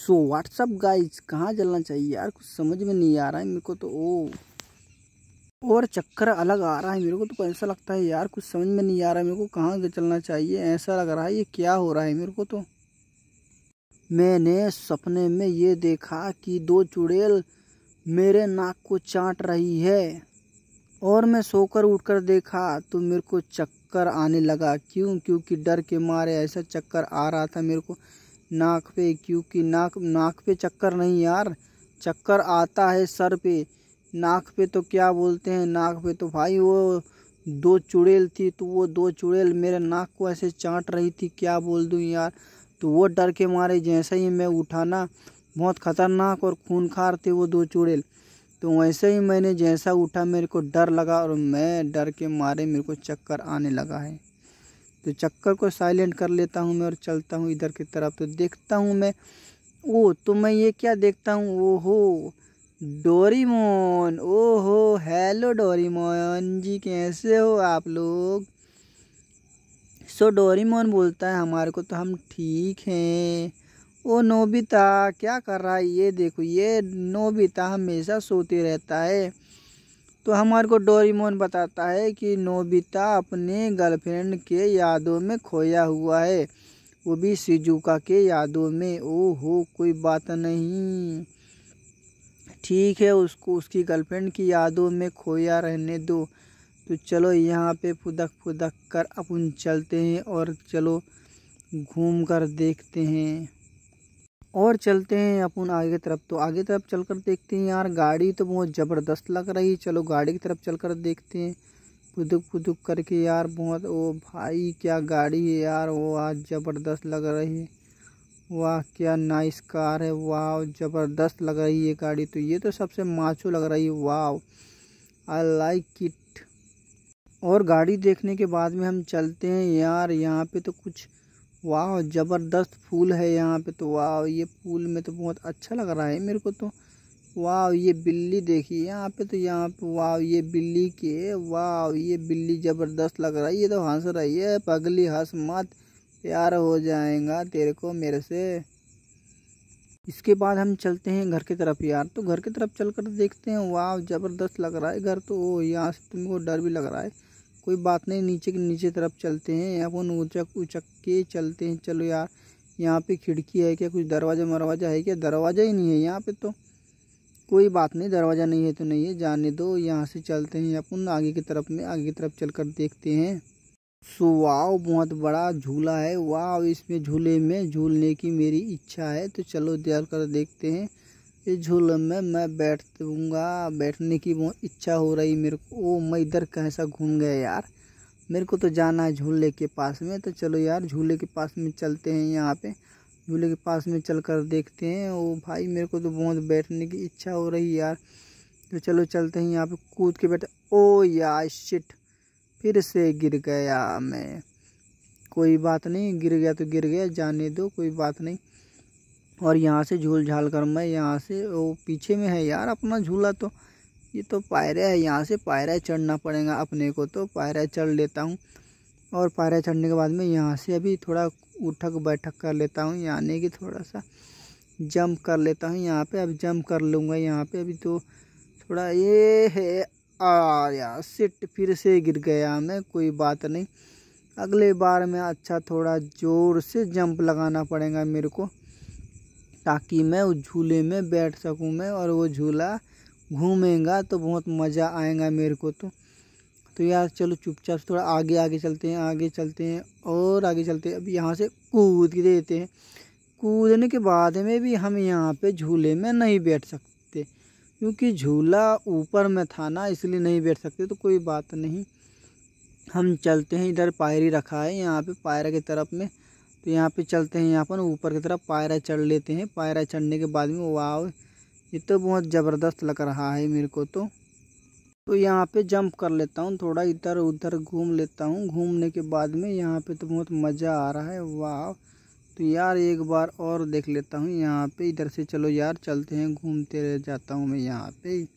so what's up guys कहाँ जलना चाहिए यार कुछ समझ में नहीं आ रहा है मेरे को तो ओ और चक्कर अलग आ रहा है मेरे को तो ऐसा लगता है यार कुछ समझ में नहीं आ रहा है मेरे को कहाँ चलना चाहिए ऐसा लग रहा है ये क्या हो रहा है मेरे को तो मैंने सपने में ये देखा कि दो चुड़ैल मेरे नाक को चाट रही है और मैं सोकर उठकर देखा तो मेरे को चक्कर आने लगा क्यों क्योंकि डर के मारे ऐसा चक्कर आ रहा था मेरे को नाक पे क्योंकि नाक नाक पे चक्कर नहीं यार चक्कर आता है सर पे नाक पे तो क्या बोलते हैं नाक पे तो भाई वो दो चुड़ैल थी तो वो दो चुड़ैल मेरे नाक को ऐसे चाट रही थी क्या बोल दूँ यार तो वो डर के मारे जैसे ही मैं उठाना बहुत ख़तरनाक और खूनखार थे वो दो चुड़ैल तो वैसे ही मैंने जैसा उठा मेरे को डर लगा और मैं डर के मारे मेरे को चक्कर आने लगा है तो चक्कर को साइलेंट कर लेता हूँ मैं और चलता हूँ इधर की तरफ तो देखता हूँ मैं ओ तो मैं ये क्या देखता हूँ ओहो डोरीमोन ओहो हेलो डोरीमोन जी कैसे हो आप लोग सो so, डोरीमोन बोलता है हमारे को तो हम ठीक हैं ओ नोबिता क्या कर रहा है ये देखो ये नोबिता हमेशा सोते रहता है तो हमारे को डोरीमोन बताता है कि नोबिता अपने गर्लफ्रेंड के यादों में खोया हुआ है वो भी शिजुका के यादों में ओ हो कोई बात नहीं ठीक है उसको उसकी गर्लफ्रेंड की यादों में खोया रहने दो तो चलो यहाँ पे फुदक फुदक कर अपन चलते हैं और चलो घूम कर देखते हैं और चलते हैं अपन आगे तरफ तो आगे तरफ चल कर देखते हैं यार गाड़ी तो बहुत ज़बरदस्त लग रही है चलो गाड़ी की तरफ चल कर देखते हैं पुदुक पुदुक करके यार बहुत ओ भाई क्या गाड़ी है यार वो आज ज़बरदस्त लग रही है वाह क्या नाइस कार है वाह ज़बरदस्त लग रही है गाड़ी तो ये तो सबसे माचू लग रही है वाह आई लाइक इट और गाड़ी देखने के बाद में हम चलते हैं यार यहाँ पर तो कुछ वाह ज़बरदस्त फूल है यहाँ पे तो वाह ये फूल में तो बहुत अच्छा लग रहा है मेरे को तो वाह ये बिल्ली देखिए यहाँ पे तो यहाँ पे वाह ये बिल्ली के वाह ये बिल्ली ज़बरदस्त लग रहा है ये तो हंस रही है पगली हंस मत प्यार हो जाएगा तेरे को मेरे से इसके बाद हम चलते हैं घर की तरफ यार तो घर की तरफ चल कर देखते हैं वाह ज़बरदस्त लग रहा है घर तो यहाँ से तुमको डर भी लग रहा है कोई बात नहीं नीचे के नीचे तरफ चलते हैं अपन उचक उचक के चलते हैं चलो यार यहाँ पे खिड़की है क्या कुछ दरवाज़ा मरवाजा है क्या दरवाज़ा ही नहीं है यहाँ पे तो कोई बात नहीं दरवाज़ा नहीं है तो नहीं है जाने दो यहाँ से चलते हैं अपन आगे की तरफ में आगे की तरफ चल कर देखते हैं सो वाह बहुत बड़ा झूला है वाह इसमें झूले में झूलने की मेरी इच्छा है तो चलो चल कर देखते हैं इस झूले में मैं बैठ दूँगा बैठने की बहुत इच्छा हो रही मेरे को ओ मैं इधर कैसा घूम गया यार मेरे को तो जाना है झूले के पास में तो चलो यार झूले के पास में चलते हैं यहाँ पे झूले के पास में चल कर देखते हैं ओ भाई मेरे को तो बहुत बैठने की इच्छा हो रही यार तो चलो चलते हैं यहाँ पे कूद के बैठे ओ यार शिट फिर से गिर गया मैं कोई बात नहीं गिर गया तो गिर गया जाने दो कोई बात नहीं और यहाँ से झूल झाल कर मैं यहाँ से वो पीछे में है यार अपना झूला तो ये तो पायरा है यहाँ से पायरा चढ़ना पड़ेगा अपने को तो पायरा चढ़ लेता हूँ और पायरा चढ़ने के बाद में यहाँ से अभी थोड़ा उठक बैठक कर लेता हूँ यानी कि थोड़ा सा जंप कर लेता हूँ यहाँ पे अब जंप कर लूँगा यहाँ पे अभी तो थोड़ा ये है आ यार सिट फिर से गिर गया मैं कोई बात नहीं अगले बार में अच्छा थोड़ा ज़ोर से जंप लगाना पड़ेगा मेरे को ताकि मैं उस झूले में बैठ सकूं मैं और वो झूला घूमेगा तो बहुत मज़ा आएगा मेरे को तो तो यार चलो चुपचाप थोड़ा आगे आगे चलते हैं आगे चलते हैं और आगे चलते हैं अब यहाँ से कूद के देते हैं कूदने के बाद में भी हम यहाँ पे झूले में नहीं बैठ सकते क्योंकि झूला ऊपर में था ना इसलिए नहीं बैठ सकते तो कोई बात नहीं हम चलते हैं इधर पायरी रखा है यहाँ पे पायरा की तरफ में तो यहाँ पे चलते हैं यहाँ पर ऊपर की तरफ पायरा चढ़ लेते हैं पायरा चढ़ने के बाद में वाह ये तो बहुत ज़बरदस्त लग रहा है मेरे को तो तो यहाँ पे जंप कर लेता हूँ थोड़ा इधर उधर घूम लेता हूँ घूमने के बाद में यहाँ पे तो बहुत मज़ा आ रहा है वाह तो यार एक बार और देख लेता हूँ यहाँ पे इधर से चलो यार चलते हैं घूमते रह जाता हूँ मैं यहाँ पे